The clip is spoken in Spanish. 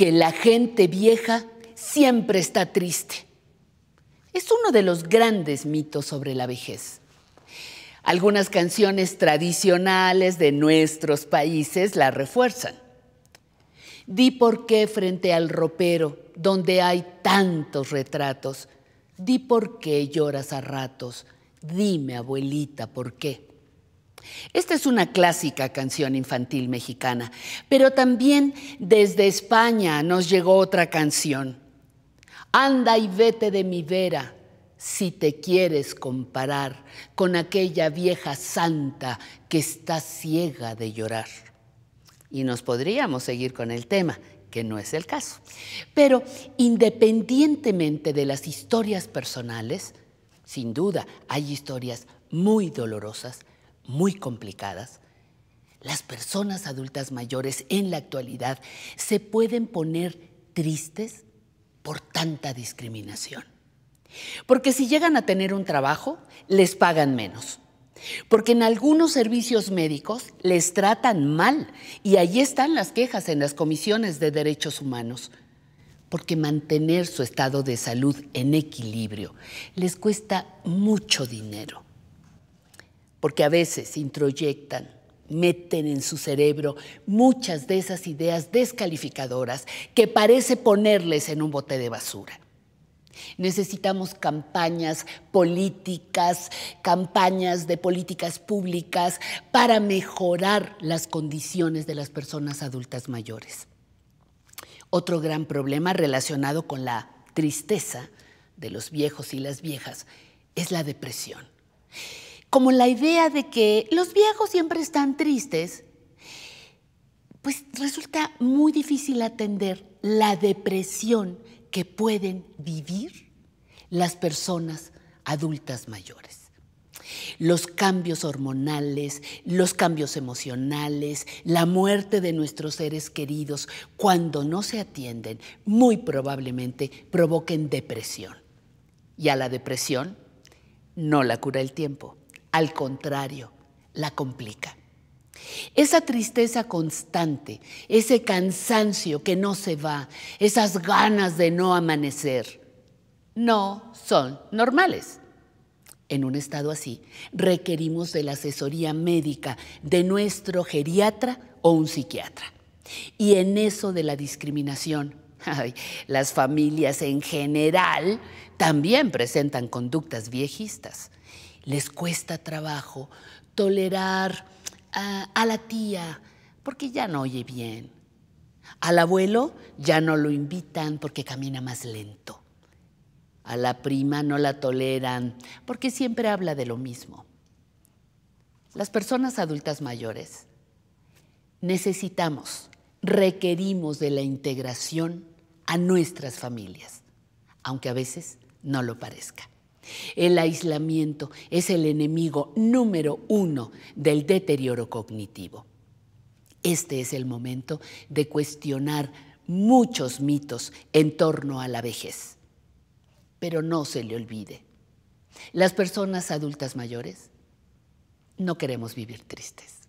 que la gente vieja siempre está triste. Es uno de los grandes mitos sobre la vejez. Algunas canciones tradicionales de nuestros países la refuerzan. Di por qué frente al ropero, donde hay tantos retratos, di por qué lloras a ratos, dime abuelita por qué. Esta es una clásica canción infantil mexicana, pero también desde España nos llegó otra canción. Anda y vete de mi vera si te quieres comparar con aquella vieja santa que está ciega de llorar. Y nos podríamos seguir con el tema, que no es el caso. Pero independientemente de las historias personales, sin duda hay historias muy dolorosas, muy complicadas, las personas adultas mayores en la actualidad se pueden poner tristes por tanta discriminación. Porque si llegan a tener un trabajo, les pagan menos. Porque en algunos servicios médicos les tratan mal y ahí están las quejas en las comisiones de derechos humanos. Porque mantener su estado de salud en equilibrio les cuesta mucho dinero porque a veces introyectan, meten en su cerebro muchas de esas ideas descalificadoras que parece ponerles en un bote de basura. Necesitamos campañas políticas, campañas de políticas públicas para mejorar las condiciones de las personas adultas mayores. Otro gran problema relacionado con la tristeza de los viejos y las viejas es la depresión como la idea de que los viejos siempre están tristes, pues resulta muy difícil atender la depresión que pueden vivir las personas adultas mayores. Los cambios hormonales, los cambios emocionales, la muerte de nuestros seres queridos, cuando no se atienden, muy probablemente provoquen depresión. Y a la depresión no la cura el tiempo al contrario, la complica. Esa tristeza constante, ese cansancio que no se va, esas ganas de no amanecer, no son normales. En un estado así, requerimos de la asesoría médica de nuestro geriatra o un psiquiatra. Y en eso de la discriminación, las familias en general también presentan conductas viejistas les cuesta trabajo tolerar a, la tía porque ya no oye bien. Al abuelo ya no lo invitan porque camina más lento. A la prima no la toleran porque siempre habla de lo mismo. Las personas adultas mayores necesitamos, requerimos de la integración a nuestras familias, aunque a veces no lo parezca. El aislamiento es el enemigo número uno del deterioro cognitivo. Este es el momento de cuestionar muchos mitos en torno a la vejez. Pero no se le olvide, las personas adultas mayores no queremos vivir tristes.